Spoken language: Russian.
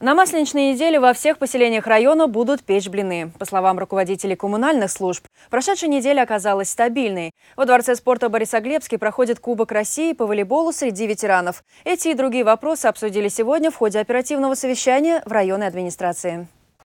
На масленичной неделе во всех поселениях района будут печь блины. По словам руководителей коммунальных служб, прошедшая неделя оказалась стабильной. Во Дворце спорта Борисоглебский проходит Кубок России по волейболу среди ветеранов. Эти и другие вопросы обсудили сегодня в ходе оперативного совещания в районной администрации.